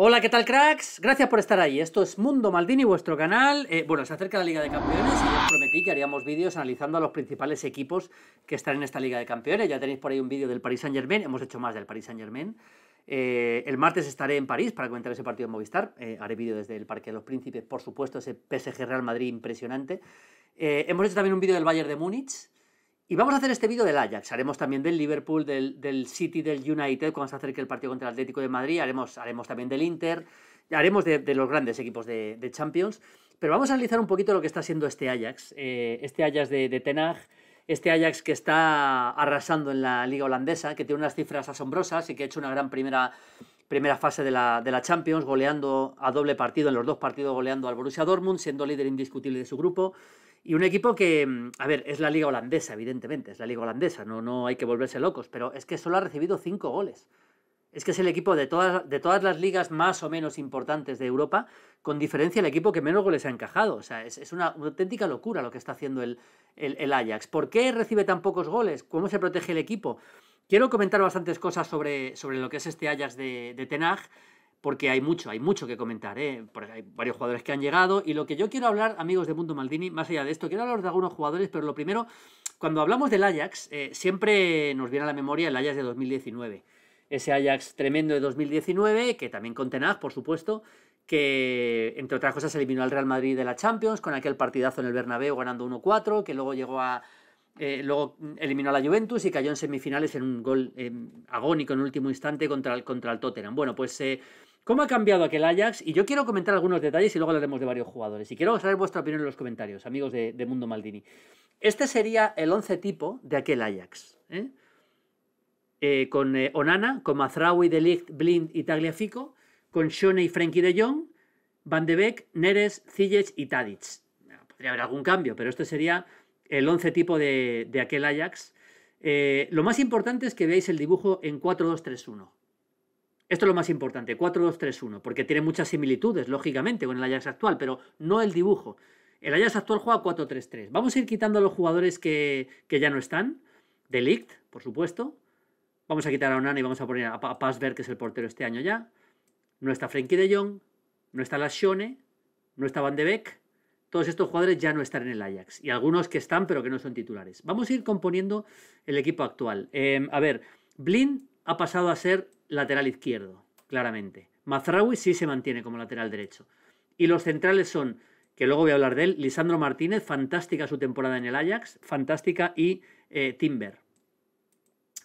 Hola, ¿qué tal cracks? Gracias por estar ahí. Esto es Mundo Maldini, vuestro canal. Eh, bueno, se acerca la Liga de Campeones y os prometí que haríamos vídeos analizando a los principales equipos que están en esta Liga de Campeones. Ya tenéis por ahí un vídeo del Paris Saint Germain, hemos hecho más del Paris Saint Germain. Eh, el martes estaré en París para comentar ese partido en Movistar. Eh, haré vídeo desde el Parque de los Príncipes, por supuesto, ese PSG Real Madrid impresionante. hemos hecho también un vídeo del Bayern de Múnich. Y vamos a hacer este vídeo del Ajax, haremos también del Liverpool, del, City, del United, cuando se acerque el partido contra el Atlético de Madrid, haremos, haremos también del Inter, haremos de, los grandes equipos de, Champions, pero vamos a analizar un poquito lo que está haciendo este Ajax, eh, este Ajax de, Tenag, este Ajax que está arrasando en la liga holandesa, que tiene unas cifras asombrosas y que ha hecho una gran primera, primera fase de la Champions, goleando a doble partido en los dos partidos, goleando al Borussia Dortmund, siendo líder indiscutible de su grupo. Y un equipo que, mm, a ver, es la liga holandesa, evidentemente, es la liga holandesa, no, no hay que volverse locos, pero es que solo ha recibido cinco goles. Es que es el equipo de todas, de todas las ligas más o menos importantes de Europa, con diferencia el equipo que menos goles ha encajado. O sea, es, una, auténtica locura lo que está haciendo el, Ajax. ¿Por qué recibe tan pocos goles? ¿Cómo se protege el equipo? Quiero comentar bastantes cosas sobre, sobre lo que es este Ajax de, de Tenag, porque hay mucho, hay mucho que comentar. ¿eh? Porque hay varios jugadores que han llegado y lo que yo quiero hablar, amigos de Mundo Maldini, más allá de esto, quiero hablar de algunos jugadores, pero lo primero, cuando hablamos del Ajax, eh, siempre nos viene a la memoria el Ajax de 2019. Ese Ajax tremendo de 2019, que también con Tenag, por supuesto, que entre otras cosas eliminó al Real Madrid de la Champions con aquel partidazo en el Bernabéu ganando 1-4, que luego llegó a eh, luego eliminó a la Juventus y cayó en semifinales en un gol agónico en último instante contra el, contra el Tottenham. Bueno, pues ¿Cómo ha cambiado aquel Ajax? Y yo quiero comentar algunos detalles y luego hablaremos de varios jugadores. Y quiero saber vuestra opinión en los comentarios, amigos de, Mundo Maldini. Este sería el 11 tipo de aquel Ajax. ¿eh? Eh, con eh, Onana, con Mazraoui, De Ligt, Blind y Tagliafico, con Shone y Frenkie de Jong, Van de Beek, Neres, Zillec y Tadic. podría haber algún cambio, pero este sería el once tipo de, de aquel Ajax. lo más importante es que veáis el dibujo en 4-2-3-1. Esto es lo más importante, 4-2-3-1, porque tiene muchas similitudes, lógicamente, con el Ajax actual, pero no el dibujo. El Ajax actual juega 4-3-3. Vamos a ir quitando a los jugadores que, ya no están. Delict, por supuesto. Vamos a quitar a Onana y vamos a poner a, a Ver que es el portero este año ya. No está Frenkie de Jong, no está Lashone, no está Van de Beek. Todos estos jugadores ya no están en el Ajax. Y algunos que están, pero que no son titulares. Vamos a ir componiendo el equipo actual. Eh, a ver, Blind ha pasado a ser lateral izquierdo, claramente. Mazraoui sí se mantiene como lateral derecho. Y los centrales son, que luego voy a hablar de él, Lisandro Martínez, fantástica su temporada en el Ajax, fantástica, y eh, Timber.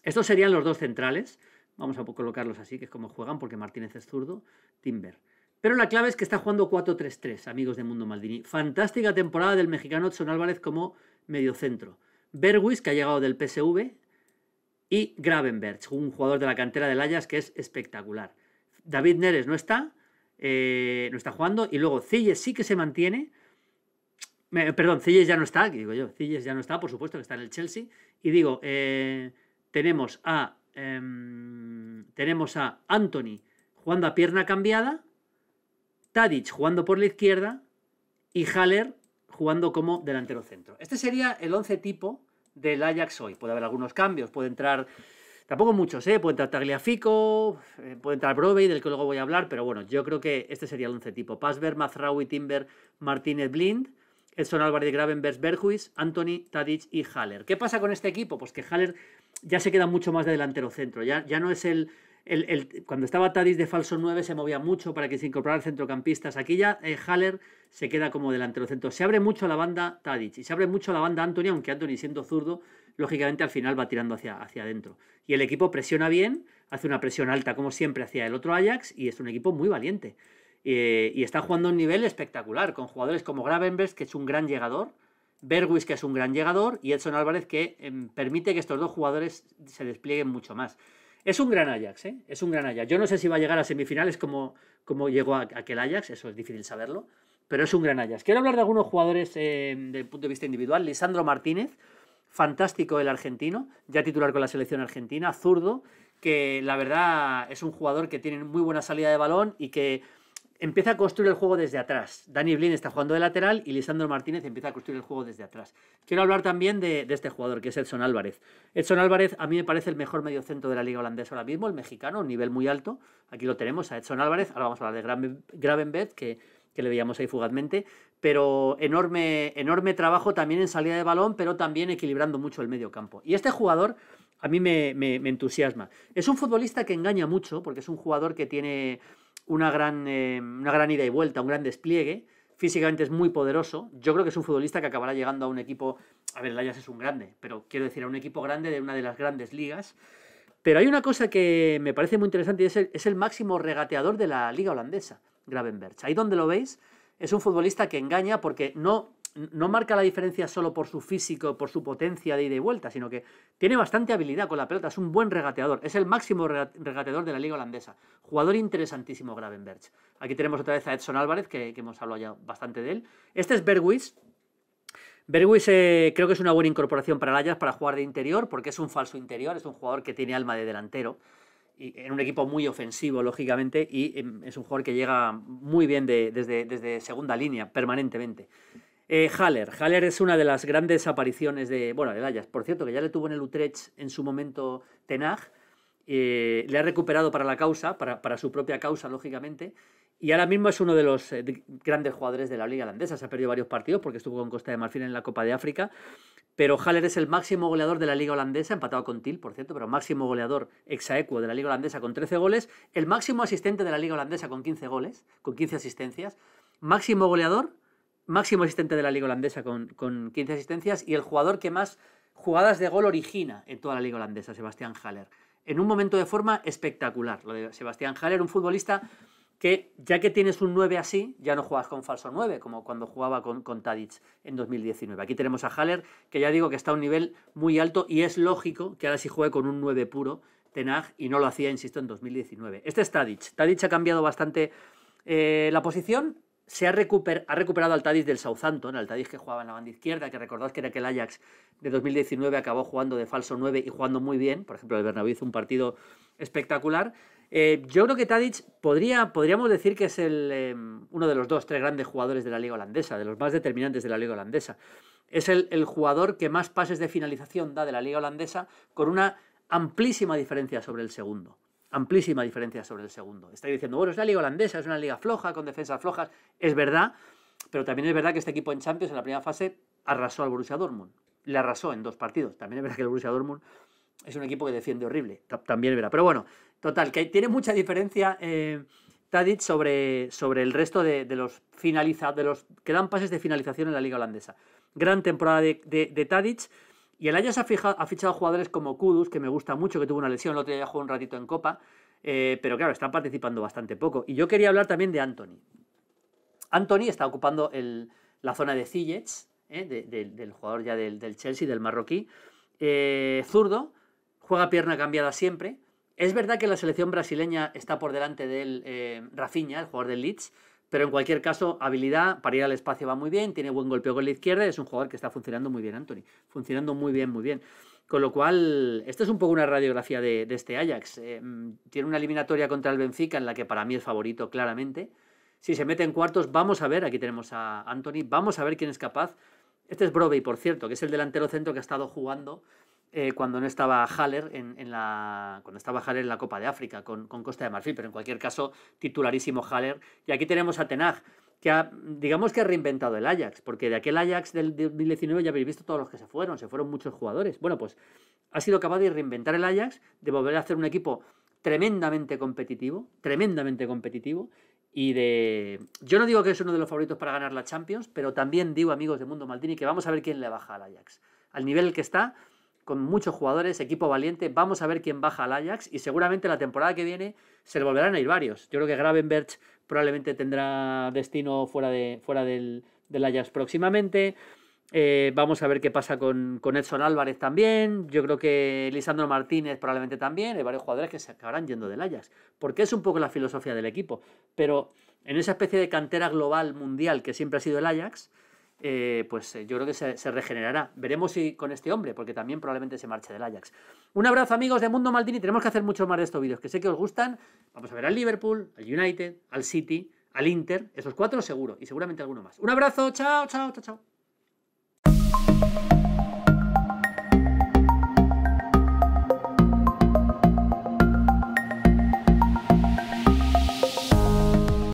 Estos serían los dos centrales. Vamos a colocarlos así, que es como juegan, porque Martínez es zurdo, Timber. Pero la clave es que está jugando 4-3-3, amigos de Mundo Maldini. Fantástica temporada del mexicano Edson Álvarez como mediocentro. Berwis, que ha llegado del PSV, y Gravenberg, un jugador de la cantera del Ajax que es espectacular. David Neres no está, eh, no está jugando, y luego Cilles sí que se mantiene. perdón, Cilles ya no está, digo yo, Cilles ya no está, por supuesto que está en el Chelsea. Y digo, eh, tenemos a em, tenemos a Anthony jugando a pierna cambiada, Tadic jugando por la izquierda y Haller jugando como delantero centro. Este sería el once tipo del Ajax hoy. Puede haber algunos cambios, puede entrar, tampoco muchos, ¿eh? puede entrar Tagliafico, eh, puede entrar Brovey, del que luego voy a hablar, pero bueno, yo creo que este sería el once tipo. Pasber, Mazraoui, Timber, Martínez, Blind, Edson Álvarez, Gravenberg, Berhuis, Anthony, Tadic y Haller. ¿Qué pasa con este equipo? Pues que Haller ya se queda mucho más de delantero centro, ya, ya no es el cuando estaba Tadic de falso 9 se movía mucho para que se incorporaran centrocampistas. Aquí ya eh, Haller se queda como delantero centro. Se abre mucho la banda Tadic y se abre mucho la banda Anthony, aunque Anthony siendo zurdo, lógicamente al final va tirando hacia, hacia adentro. Y el equipo presiona bien, hace una presión alta como siempre hacia el otro Ajax y es un equipo muy valiente. Eh, y está jugando a un nivel espectacular con jugadores como Gravenberg, que es un gran llegador, Berwis, que es un gran llegador, y Edson Álvarez, que em, permite que estos dos jugadores se desplieguen mucho más. Es un gran Ajax, ¿eh? es un gran Ajax. Yo no sé si va a llegar a semifinales como, como llegó a, aquel Ajax, eso es difícil saberlo, pero es un gran Ajax. Quiero hablar de algunos jugadores eh, desde el punto de vista individual. Lisandro Martínez, fantástico el argentino, ya titular con la selección argentina, zurdo, que la verdad es un jugador que tiene muy buena salida de balón y que empieza a construir el juego desde atrás. Dani Blin está jugando de lateral y Lisandro Martínez empieza a construir el juego desde atrás. Quiero hablar también de, este jugador, que es Edson Álvarez. Edson Álvarez a mí me parece el mejor mediocentro de la liga holandesa ahora mismo, el mexicano, un nivel muy alto. Aquí lo tenemos a Edson Álvarez. Ahora vamos a hablar de Gravenbeth, que, que le veíamos ahí fugazmente. Pero enorme, enorme trabajo también en salida de balón, pero también equilibrando mucho el medio campo. Y este jugador a mí me entusiasma. Es un futbolista que engaña mucho, porque es un jugador que tiene una gran, eh, una ida y vuelta, un gran despliegue. Físicamente es muy poderoso. Yo creo que es un futbolista que acabará llegando a un equipo. A ver, el Ajax es un grande, pero quiero decir, a un equipo grande de una de las grandes ligas. Pero hay una cosa que me parece muy interesante y es el, es el máximo regateador de la liga holandesa, Gravenberch. Ahí donde lo veis, es un futbolista que engaña porque no no marca la diferencia solo por su físico, por su potencia de ida y vuelta, sino que tiene bastante habilidad con la pelota, es un buen regateador, es el máximo regateador de la liga holandesa. Jugador interesantísimo Gravenberg. Aquí tenemos otra vez a Edson Álvarez, que, hemos hablado ya bastante de él. Este es Berwis. Berwis eh, creo que es una buena incorporación para el Ajax para jugar de interior, porque es un falso interior, es un jugador que tiene alma de delantero. Y en un equipo muy ofensivo, lógicamente, y em, es un jugador que llega muy bien desde, desde segunda línea, permanentemente. Eh, Haller. Haller es una de las grandes apariciones de, bueno, de Dallas. Por cierto, que ya le tuvo en el Utrecht en su momento Tenag. Eh, le ha recuperado para la causa, para, su propia causa, lógicamente. Y ahora mismo es uno de los eh, grandes jugadores de la Liga Holandesa. Se ha perdido varios partidos porque estuvo con Costa de Marfil en la Copa de África. Pero Haller es el máximo goleador de la Liga Holandesa, empatado con Til, por cierto, pero máximo goleador exaequo de la Liga Holandesa con 13 goles. El máximo asistente de la Liga Holandesa con 15 goles, con 15 asistencias. Máximo goleador máximo asistente de la liga holandesa con, 15 asistencias y el jugador que más jugadas de gol origina en toda la liga holandesa, Sebastián Haller. En un momento de forma espectacular, lo de Sebastián Haller, un futbolista que ya que tienes un 9 así, ya no juegas con falso 9, como cuando jugaba con, con Tadic en 2019. Aquí tenemos a Haller, que ya digo que está a un nivel muy alto y es lógico que ahora sí juegue con un 9 puro, Tenag, y no lo hacía, insisto, en 2019. Este es Tadic. Tadic ha cambiado bastante eh, la posición, se ha, ha recuperado al Tadic del Southampton, al Tadic que jugaba en la banda izquierda, que recordad que era aquel Ajax de 2019, acabó jugando de falso 9 y jugando muy bien. Por ejemplo, el Bernabéu hizo un partido espectacular. Eh, yo creo que Tadic podría, podríamos decir que es em, uno de los dos, tres grandes jugadores de la liga holandesa, de los más determinantes de la liga holandesa. Es el jugador que más pases de finalización da de la liga holandesa con una amplísima diferencia sobre el segundo amplísima diferencia sobre el segundo. está diciendo, bueno, es la liga holandesa, es una liga floja, con defensas flojas. Es verdad, pero también es verdad que este equipo en Champions, en la primera fase, arrasó al Borussia Dortmund. Le arrasó en dos partidos. También es verdad que el Borussia Dortmund es un equipo que defiende horrible. También es verdad. Pero bueno, total, que tiene mucha diferencia eh, Tadic sobre, sobre el resto de, los finaliza, de los que dan pases de finalización en la liga holandesa. Gran temporada de Tadic. Y el año ha, ha fichado jugadores como Kudus, que me gusta mucho, que tuvo una lesión, el otro día jugó un ratito en Copa, eh, pero claro, están participando bastante poco. Y yo quería hablar también de Anthony. Anthony está ocupando la zona de Ziyech, eh, del jugador ya del, Chelsea, del marroquí. Eh, zurdo, juega pierna cambiada siempre. Es verdad que la selección brasileña está por delante del Rafinha, el jugador del Leeds, pero en cualquier caso, habilidad para ir al espacio va muy bien, tiene buen golpeo con la izquierda es un jugador que está funcionando muy bien, Anthony. Funcionando muy bien, muy bien. Con lo cual, esta es un poco una radiografía de, este Ajax. Eh, mm, tiene una eliminatoria contra el Benfica en la que para mí es favorito claramente. Si se mete en cuartos, vamos a ver, aquí tenemos a Anthony, vamos a ver quién es capaz. Este es Brovey por cierto, que es el delantero centro que ha estado jugando eh, cuando no estaba Haller en, la, cuando estaba Haller en la Copa de África con, Costa de Marfil, pero en cualquier caso titularísimo Haller. Y aquí tenemos a Tenag, que ha, digamos que ha reinventado el Ajax, porque de aquel Ajax del 2019 ya habéis visto todos los que se fueron, se fueron muchos jugadores. Bueno, pues ha sido capaz de reinventar el Ajax, de volver a hacer un equipo tremendamente competitivo, tremendamente competitivo, y de... Yo no digo que es uno de los favoritos para ganar la Champions, pero también digo, amigos de Mundo Maldini, que vamos a ver quién le baja al Ajax. Al nivel que está, con muchos jugadores, equipo valiente. Vamos a ver quién baja al Ajax y seguramente la temporada que viene se le volverán a ir varios. Yo creo que Gravenberch probablemente tendrá destino fuera, de, fuera del, Ajax próximamente. Eh, vamos a ver qué pasa con, con, Edson Álvarez también. Yo creo que Lisandro Martínez probablemente también. Hay varios jugadores que se acabarán yendo del Ajax. Porque es un poco la filosofía del equipo. Pero en esa especie de cantera global mundial que siempre ha sido el Ajax, eh, pues eh, yo creo que se, se, regenerará. Veremos si con este hombre, porque también probablemente se marche del Ajax. Un abrazo amigos de Mundo Maldini, tenemos que hacer mucho más de estos vídeos, que sé que os gustan. Vamos a ver al Liverpool, al United, al City, al Inter, esos cuatro seguro, y seguramente alguno más. Un abrazo, chao, chao, chao, chao.